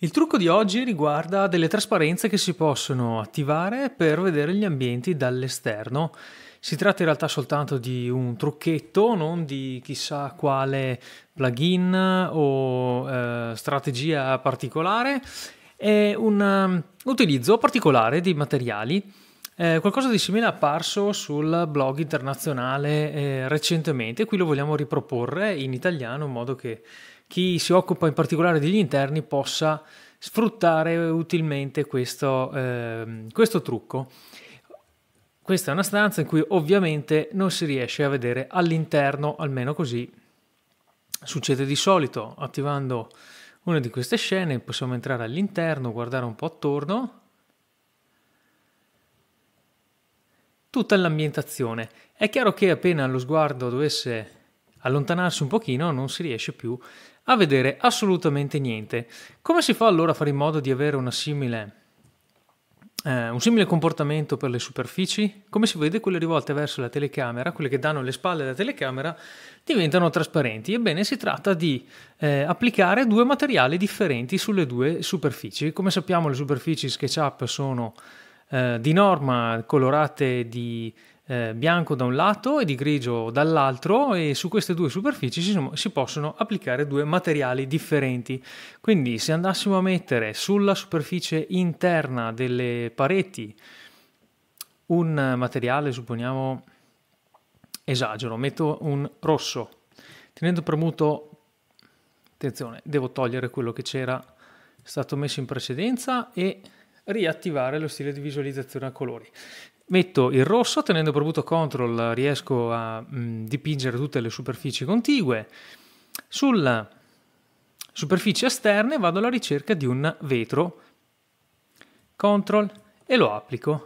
Il trucco di oggi riguarda delle trasparenze che si possono attivare per vedere gli ambienti dall'esterno. Si tratta in realtà soltanto di un trucchetto, non di chissà quale plugin o eh, strategia particolare. È un um, utilizzo particolare di materiali eh, qualcosa di simile è apparso sul blog internazionale eh, recentemente, qui lo vogliamo riproporre in italiano in modo che chi si occupa in particolare degli interni possa sfruttare utilmente questo, eh, questo trucco. Questa è una stanza in cui ovviamente non si riesce a vedere all'interno, almeno così succede di solito, attivando una di queste scene possiamo entrare all'interno, guardare un po' attorno tutta l'ambientazione. È chiaro che appena lo sguardo dovesse allontanarsi un pochino non si riesce più a vedere assolutamente niente. Come si fa allora a fare in modo di avere una simile, eh, un simile comportamento per le superfici? Come si vede, quelle rivolte verso la telecamera, quelle che danno le spalle alla telecamera, diventano trasparenti. Ebbene, si tratta di eh, applicare due materiali differenti sulle due superfici. Come sappiamo le superfici SketchUp sono eh, di norma colorate di eh, bianco da un lato e di grigio dall'altro e su queste due superfici si, si, possono applicare due materiali differenti. Quindi se andassimo a mettere sulla superficie interna delle pareti un materiale, supponiamo, esagero, metto un rosso, tenendo premuto, attenzione, devo togliere quello che c'era stato messo in precedenza e riattivare lo stile di visualizzazione a colori. Metto il rosso, tenendo premuto CTRL riesco a mh, mm, dipingere tutte le superfici contigue. Sulla superficie esterna vado alla ricerca di un vetro, CTRL e lo applico.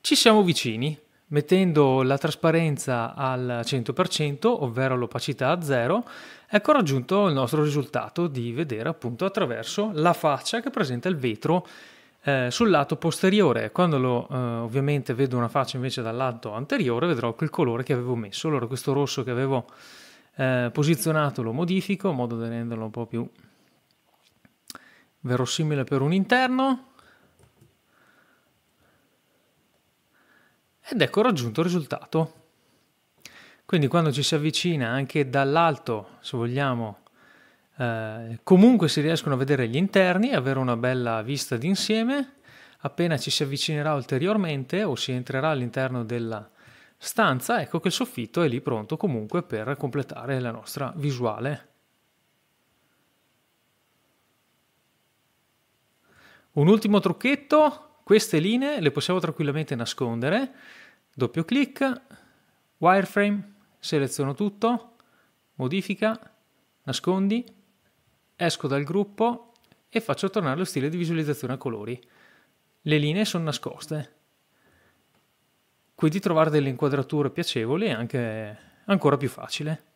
Ci siamo vicini, Mettendo la trasparenza al 100%, ovvero l'opacità a zero, ecco raggiunto il nostro risultato di vedere appunto attraverso la faccia che presenta il vetro eh, sul lato posteriore. Quando lo, eh, ovviamente vedo una faccia invece dal lato anteriore, vedrò quel colore che avevo messo. Allora questo rosso che avevo eh, posizionato lo modifico in modo da renderlo un po' più verosimile per un interno Ed ecco raggiunto il risultato. Quindi quando ci si avvicina anche dall'alto, se vogliamo, eh, comunque si riescono a vedere gli interni, avere una bella vista d'insieme. Appena ci si avvicinerà ulteriormente o si entrerà all'interno della stanza, ecco che il soffitto è lì pronto comunque per completare la nostra visuale. Un ultimo trucchetto, queste linee le possiamo tranquillamente nascondere doppio clic, wireframe, seleziono tutto, modifica, nascondi, esco dal gruppo e faccio tornare lo stile di visualizzazione a colori. Le linee sono nascoste. Quindi trovare delle inquadrature piacevoli è anche ancora più facile.